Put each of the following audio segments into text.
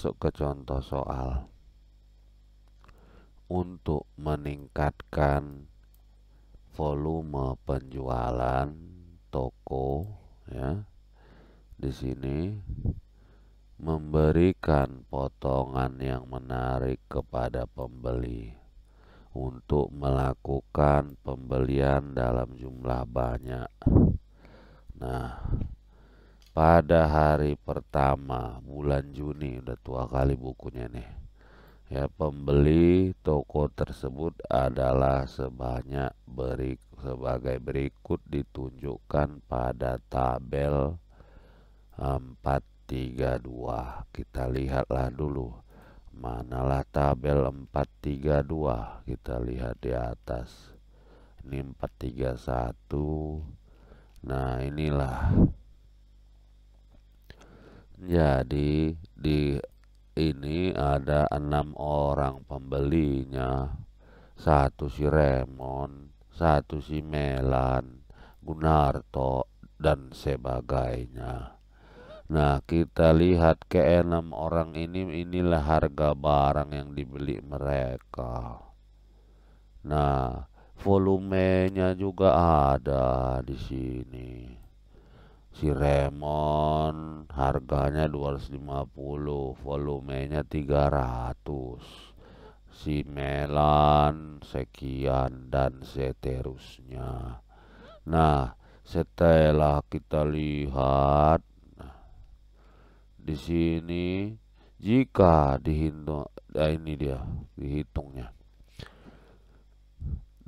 masuk ke contoh soal untuk meningkatkan volume penjualan toko ya di sini memberikan potongan yang menarik kepada pembeli untuk melakukan pembelian dalam jumlah banyak nah pada hari pertama bulan Juni udah tua kali bukunya nih ya pembeli toko tersebut adalah sebanyak berik sebagai berikut ditunjukkan pada tabel 432 kita lihatlah dulu manalah tabel 432 kita lihat di atas ini 431 nah inilah jadi ya, di ini ada enam orang pembelinya, satu si Remon, satu si Melan, Gunarto dan sebagainya. Nah kita lihat ke enam orang ini inilah harga barang yang dibeli mereka. Nah volumenya juga ada di sini si Remon harganya 250 volumenya 300 si Melan sekian dan seterusnya nah setelah kita lihat di sini jika dihitung nah ini dia dihitungnya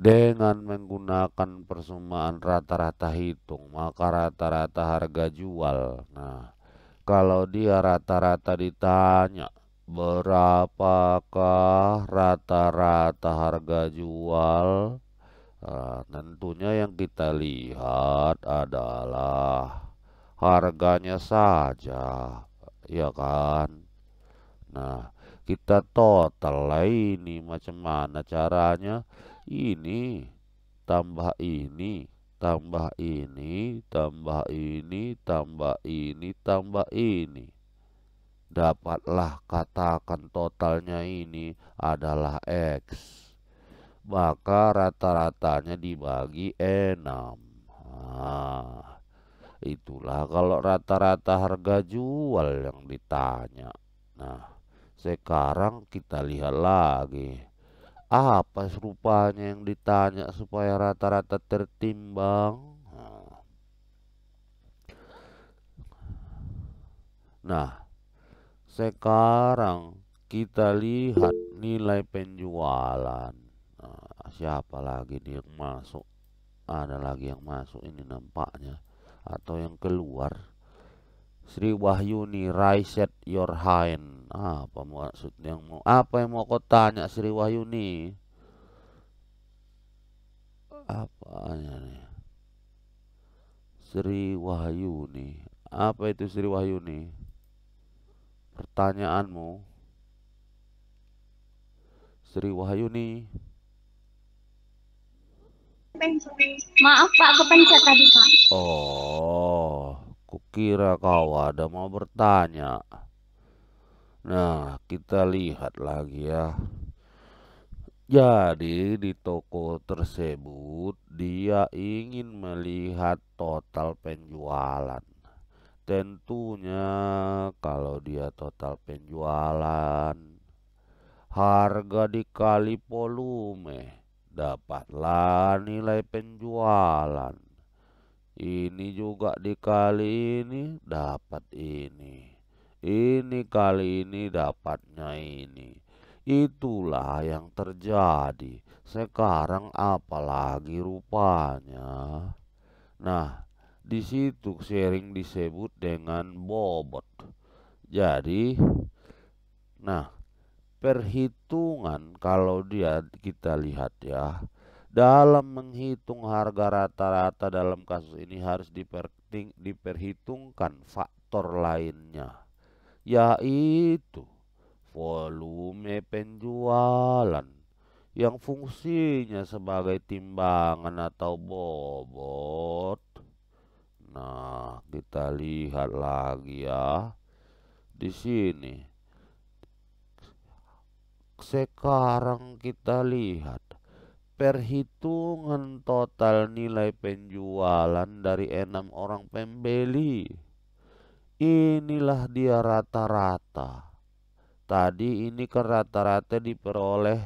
dengan menggunakan persumaan rata-rata hitung, maka rata-rata harga jual. Nah, kalau dia rata-rata ditanya, berapakah rata-rata harga jual? Nah, tentunya yang kita lihat adalah harganya saja, ya kan? Nah, kita total lah ini macam mana caranya ini tambah ini tambah ini tambah ini tambah ini tambah ini dapatlah katakan totalnya ini adalah X maka rata-ratanya dibagi enam nah, itulah kalau rata-rata harga jual yang ditanya nah sekarang kita lihat lagi. Apa serupanya yang ditanya supaya rata-rata tertimbang? Nah, sekarang kita lihat nilai penjualan. Nah, siapa lagi nih yang masuk? Ada lagi yang masuk ini nampaknya atau yang keluar? Sri Wahyuni raise your hand. Apa maksudnya yang mau apa yang mau kau tanya Sri Wahyuni? Apa nih? Sri Wahyuni. Apa itu Sri Wahyuni? Pertanyaanmu. Sri Wahyuni. Maaf Pak, kepencet tadi Pak. Oh. Kukira kau ada mau bertanya. Nah, kita lihat lagi ya. Jadi di toko tersebut dia ingin melihat total penjualan. Tentunya kalau dia total penjualan harga dikali volume dapatlah nilai penjualan. Ini juga dikali ini dapat ini. Ini kali ini dapatnya ini. Itulah yang terjadi. Sekarang apalagi rupanya. Nah, di situ sering disebut dengan bobot. Jadi nah, perhitungan kalau dia kita lihat ya dalam menghitung harga rata-rata dalam kasus ini harus diperhitungkan faktor lainnya yaitu volume penjualan yang fungsinya sebagai timbangan atau bobot nah kita lihat lagi ya di sini sekarang kita lihat perhitungan total nilai penjualan dari enam orang pembeli. Inilah dia rata-rata. Tadi ini ke kan rata-rata diperoleh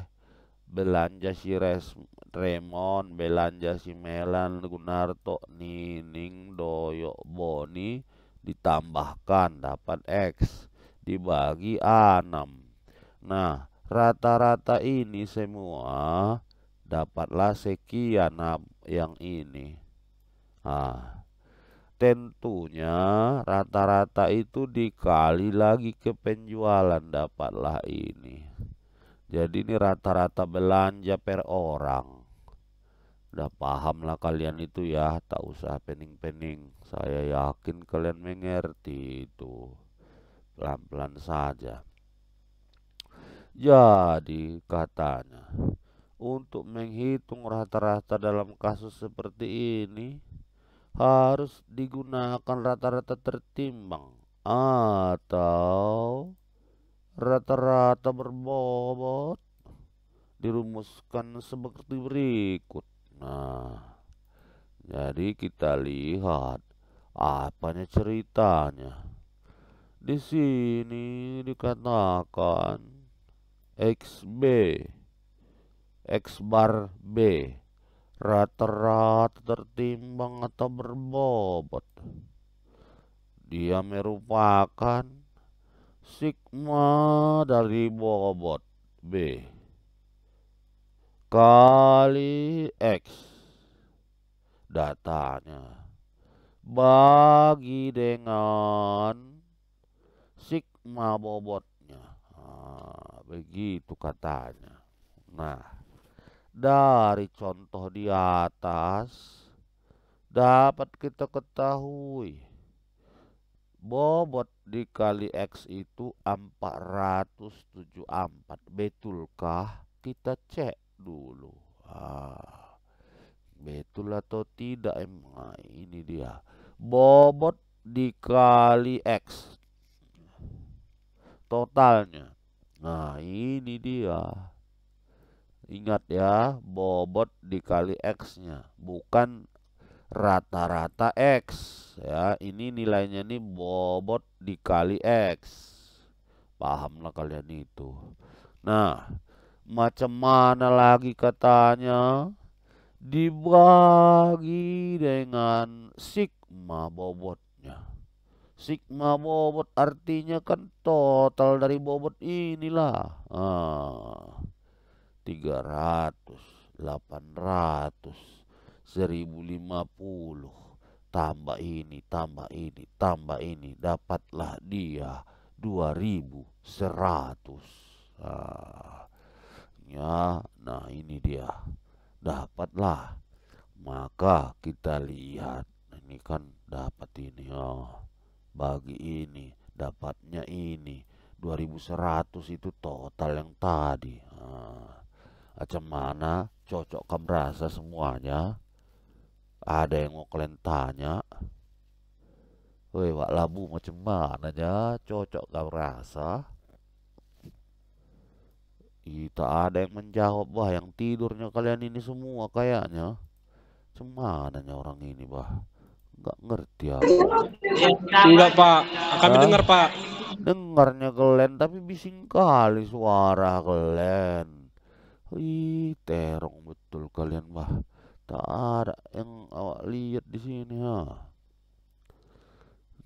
belanja si Res Remon, belanja si Melan, Gunarto, Nining, Doyok, Boni ditambahkan dapat X dibagi A6. Nah, rata-rata ini semua dapatlah sekian yang ini. Nah, tentunya rata-rata itu dikali lagi ke penjualan dapatlah ini. Jadi ini rata-rata belanja per orang. Udah pahamlah kalian itu ya, tak usah pening-pening. Saya yakin kalian mengerti itu. Pelan-pelan saja. Jadi katanya untuk menghitung rata-rata dalam kasus seperti ini harus digunakan rata-rata tertimbang atau rata-rata berbobot dirumuskan seperti berikut. Nah, jadi kita lihat apanya ceritanya. Di sini dikatakan XB X bar B rata-rata tertimbang atau berbobot. Dia merupakan sigma dari bobot B kali X datanya bagi dengan sigma bobotnya nah, begitu katanya nah dari contoh di atas dapat kita ketahui bobot dikali X itu 474 betulkah kita cek dulu ah, betul atau tidak emang nah, ini dia bobot dikali X totalnya nah ini dia Ingat ya, bobot dikali X-nya, bukan rata-rata X. Ya, ini nilainya nih bobot dikali X. Pahamlah kalian itu. Nah, macam mana lagi katanya? Dibagi dengan sigma bobotnya. Sigma bobot artinya kan total dari bobot inilah. Ah. 300, 800, 1050. Tambah ini, tambah ini, tambah ini. Dapatlah dia 2100. Nah, ya, nah ini dia. Dapatlah. Maka kita lihat. Ini kan dapat ini. Oh. Bagi ini. Dapatnya ini. 2100 itu total yang tadi. Nah macam mana cocok kamu rasa semuanya ada yang mau kalian tanya woi wak labu macam mana ya cocok kamu rasa kita ada yang menjawab bah yang tidurnya kalian ini semua kayaknya semananya orang ini bah nggak ngerti apa enggak pak kami nah, dengar pak dengarnya kalian tapi bising kali suara kalian Wih, terong betul kalian mah. Tak ada yang awak lihat di sini ha.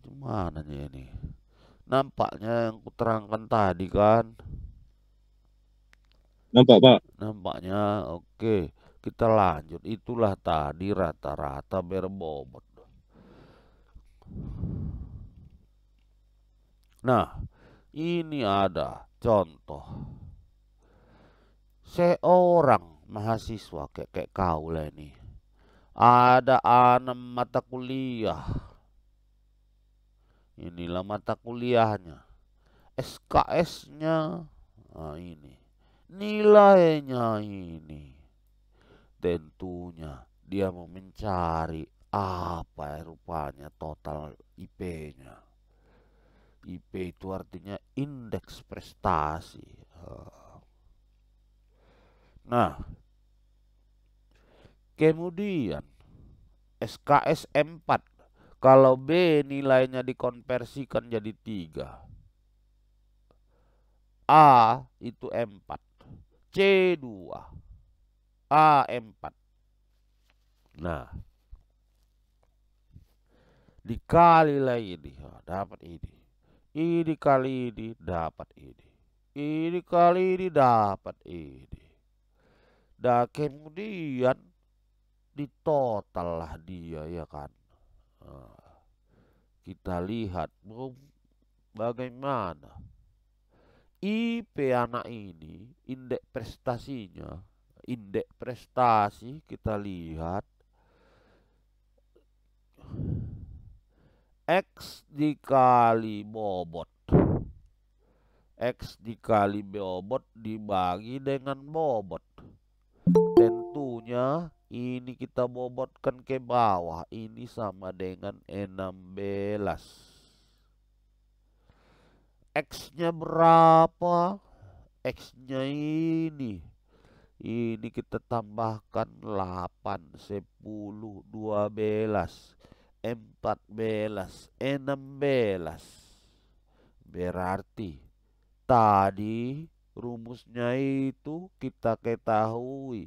Gimana nih ini? Nampaknya yang kuterangkan tadi kan. Nampak, Pak? Nampaknya. Oke, kita lanjut. Itulah tadi rata-rata berbobot. Nah, ini ada contoh seorang mahasiswa kayak, kayak kau lah ini ada enam mata kuliah inilah mata kuliahnya SKS-nya nah ini nilainya ini tentunya dia mau mencari apa ya rupanya total IP-nya IP itu artinya indeks prestasi Nah, kemudian SKS 4 kalau B nilainya dikonversikan jadi 3. A itu M4. C 2. A M4. Nah, dikali lagi ini oh, nah, dapat ini ini kali ini dapat ini ini kali ini dapat ini Nah kemudian ditotal lah dia ya kan. Ah. kita lihat bagaimana IP anak ini indeks prestasinya indeks prestasi kita lihat X dikali bobot X dikali bobot dibagi dengan bobot satunya ini kita bobotkan ke bawah ini sama dengan 16 X nya berapa X nya ini ini kita tambahkan 8 10 12 14 16 berarti tadi rumusnya itu kita ketahui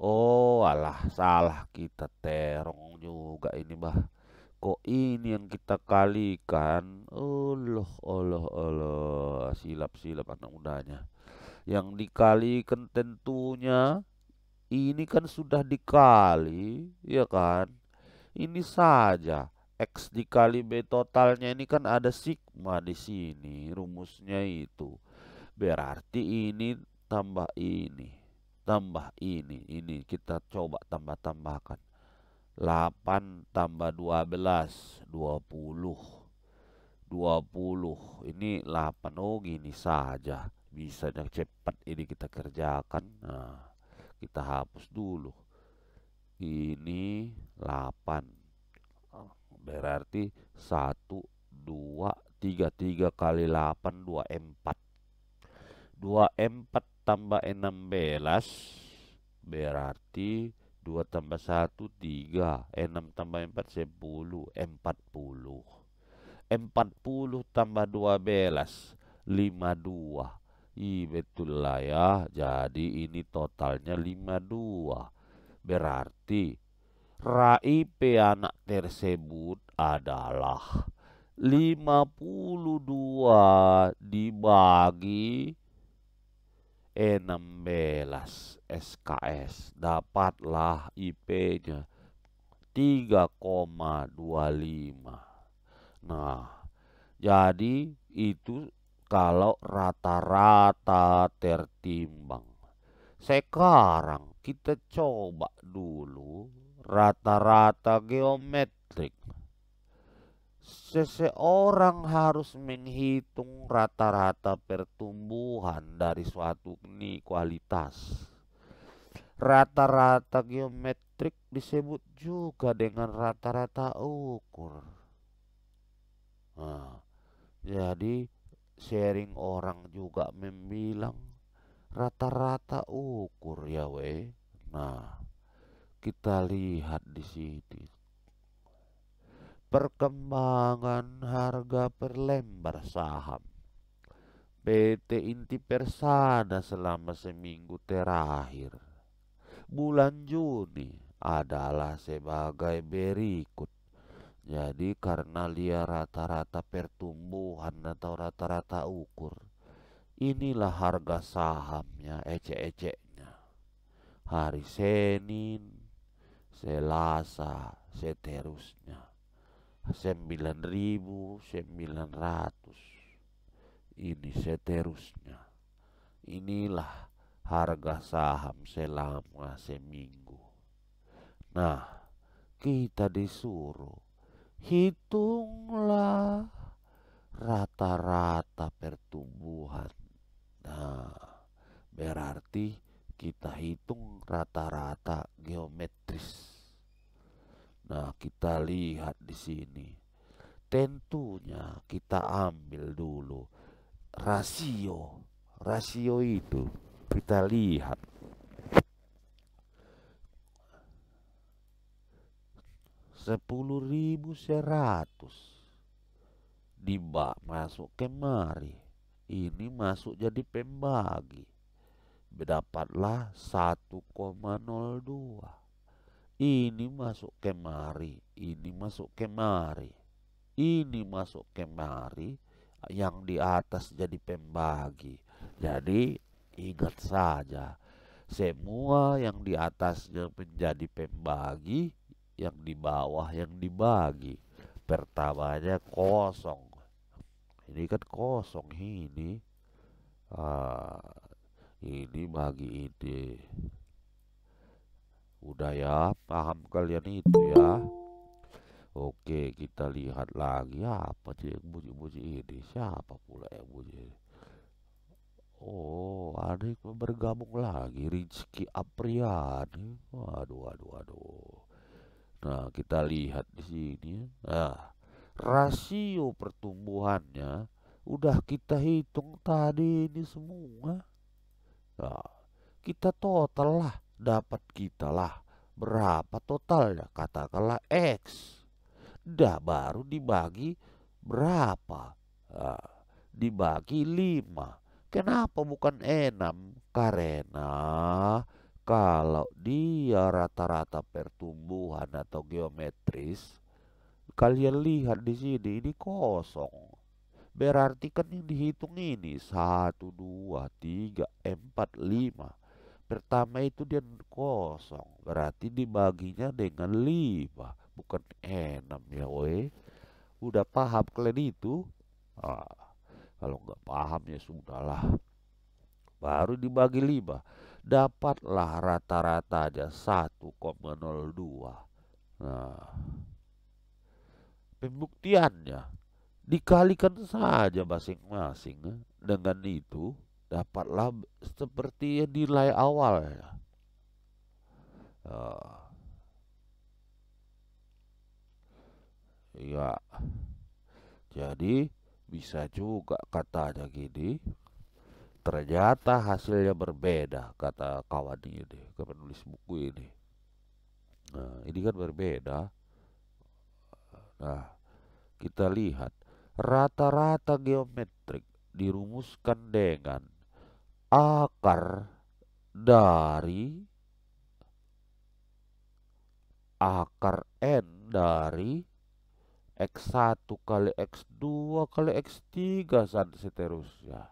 Oh alah salah kita terong juga ini bah kok ini yang kita kalikan Allah Allah Allah silap-silap anak mudanya yang dikalikan tentunya ini kan sudah dikali ya kan ini saja X dikali B totalnya ini kan ada sigma di sini rumusnya itu berarti ini tambah ini tambah ini, ini kita coba tambah-tambahkan. 8 tambah 12, 20. 20, ini 8, oh gini saja. Bisa yang cepat ini kita kerjakan. Nah, kita hapus dulu. Ini 8. Berarti 1, 2, 3, 3 kali 8, 2, 4. 2, 4 tambah 16 berarti 2 tambah 1 3 6 tambah 4 10 40 40 tambah 12 52 Ih betul lah ya jadi ini totalnya 52 berarti RAIP anak tersebut adalah 52 dibagi enam 16 SKS dapatlah IP-nya 3,25 nah jadi itu kalau rata-rata tertimbang sekarang kita coba dulu rata-rata geometrik seseorang harus menghitung rata-rata pertumbuhan dari suatu ini kualitas. Rata-rata geometrik disebut juga dengan rata-rata ukur. Nah, jadi sharing orang juga membilang rata-rata ukur ya weh. Nah, kita lihat di sini perkembangan harga per lembar saham PT Inti Persada selama seminggu terakhir bulan Juni adalah sebagai berikut jadi karena dia rata-rata pertumbuhan atau rata-rata ukur inilah harga sahamnya ecek-eceknya hari Senin Selasa seterusnya 9.900 ini seterusnya inilah harga saham selama seminggu nah kita disuruh hitunglah rata-rata pertumbuhan nah berarti kita hitung rata-rata geometris Nah, kita lihat di sini. Tentunya kita ambil dulu rasio. Rasio itu kita lihat. Sepuluh ribu seratus dibak masuk kemari ini masuk jadi pembagi dapatlah 1,02 ini masuk kemari, ini masuk kemari, ini masuk kemari, yang di atas jadi pembagi. Jadi ingat saja, semua yang di atasnya menjadi pembagi, yang di bawah yang dibagi. Pertamanya kosong. Ini kan kosong ini. Ah, ini bagi ide udah ya paham kalian itu ya oke kita lihat lagi apa sih yang bunyi-bunyi ini siapa pula yang bunyi oh ada yang bergabung lagi Rizky Apriani waduh waduh waduh nah kita lihat di sini nah rasio pertumbuhannya udah kita hitung tadi ini semua nah, kita total lah dapat kita lah berapa totalnya katakanlah X dah baru dibagi berapa nah, dibagi lima. kenapa bukan enam? karena kalau dia rata-rata pertumbuhan atau geometris kalian lihat di sini ini kosong berarti kan yang dihitung ini satu dua tiga empat lima pertama itu dia kosong berarti dibaginya dengan lima bukan enam ya woi udah paham kalian itu ah, kalau nggak paham ya sudahlah baru dibagi lima dapatlah rata-rata aja 1,02 nah pembuktiannya dikalikan saja masing-masing eh, dengan itu dapatlah seperti nilai awal ya. ya jadi bisa juga katanya gini ternyata hasilnya berbeda kata kawan ini ke penulis buku ini nah ini kan berbeda nah kita lihat rata-rata geometrik dirumuskan dengan akar dari akar N dari X1 kali X2 kali X3 dan seterusnya.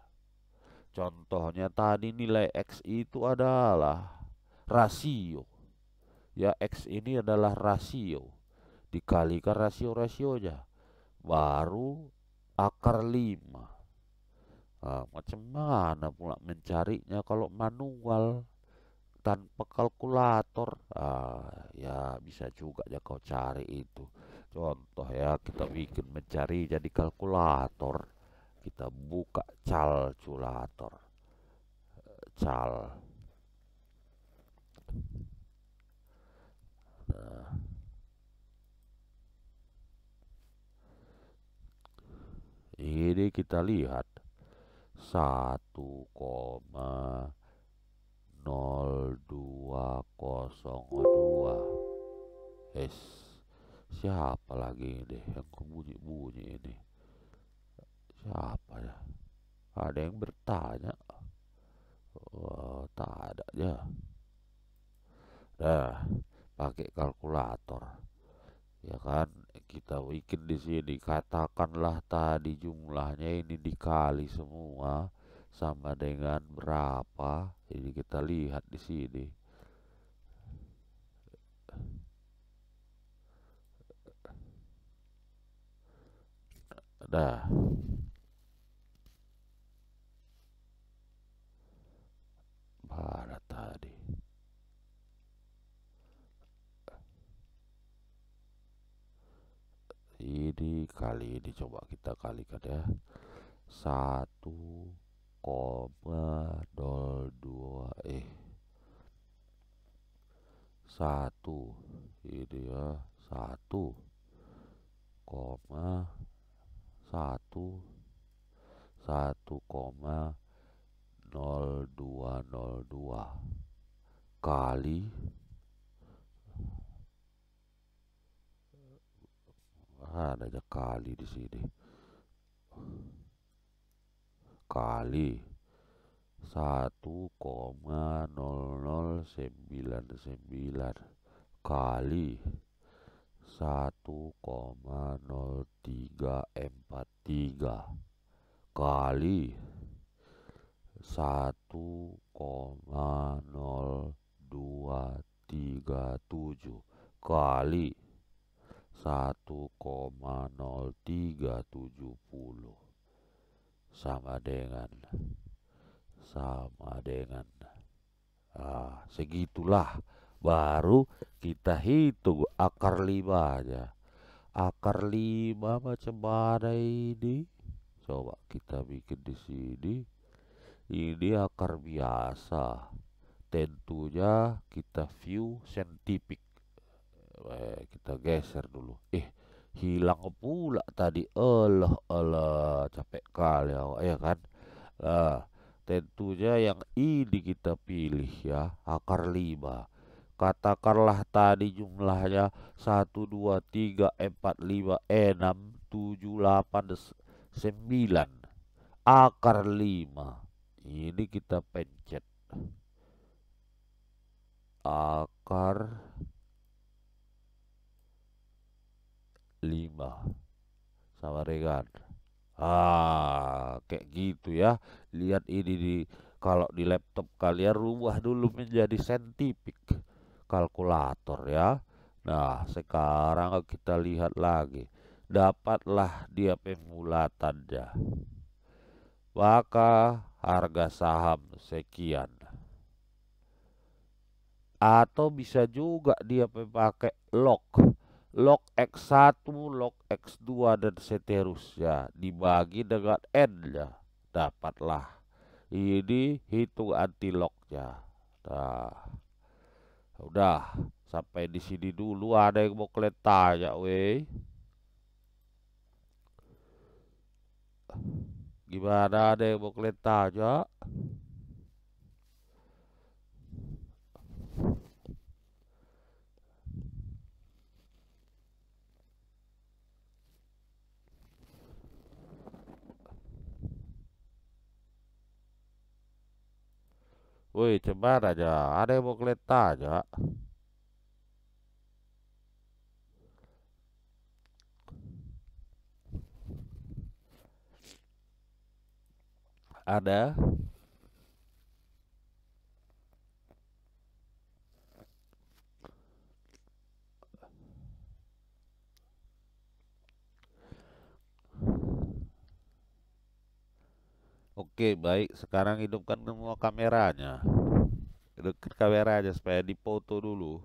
Contohnya tadi nilai X itu adalah rasio. Ya X ini adalah rasio. Dikalikan rasio-rasionya. Baru akar 5. Nah, macam mana pula mencarinya kalau manual tanpa kalkulator? Ah, ya bisa juga ya kau cari itu. Contoh ya kita bikin mencari jadi kalkulator. Kita buka calculator. Cal. Nah. Ini kita lihat satu koma nol dua kosong dua es siapa lagi deh yang bunyi bunyi ini siapa ya ada yang bertanya oh, tak ada ya dah pakai kalkulator ya kan kita bikin di sini katakanlah tadi jumlahnya ini dikali semua sama dengan berapa jadi kita lihat di sini nah mana tadi ini kali ini coba kita kalikan ya koma dua eh 1 ini ya satu koma satu satu koma nol dua nol dua kali mana ada kali di sini kali satu koma nol nol sembilan sembilan kali satu koma nol tiga empat tiga kali satu koma nol dua tiga tujuh kali 1,0370 sama dengan sama dengan ah, segitulah baru kita hitung akar lima aja akar lima macam mana ini coba kita bikin di sini ini akar biasa tentunya kita view scientific Eh, kita geser dulu ih eh, hilang pula tadi Allah Allah capek kali awak ya kan lah tentunya yang ini kita pilih ya akar lima katakanlah tadi jumlahnya satu dua tiga empat lima enam tujuh delapan sembilan akar lima ini kita pencet akar lima sama Regan ah kayak gitu ya lihat ini di kalau di laptop kalian rubah dulu menjadi sentipik kalkulator ya nah sekarang kita lihat lagi dapatlah dia pemulatannya maka harga saham sekian atau bisa juga dia pakai lock log X1, log X2 dan seterusnya dibagi dengan N ya. Dapatlah ini hitung anti lognya. Nah. Udah, sampai di sini dulu ada yang mau kalian ya, weh. Gimana ada yang mau kalian ya? Woi, cepat aja. Ada yang mau keleta aja. Ada Oke, baik. Sekarang hidupkan semua kameranya. Hidupkan kamera aja supaya dipoto dulu.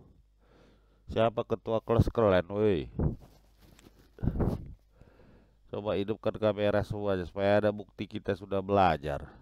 Siapa ketua kelas kalian, woi? Coba hidupkan kamera semua aja supaya ada bukti kita sudah belajar.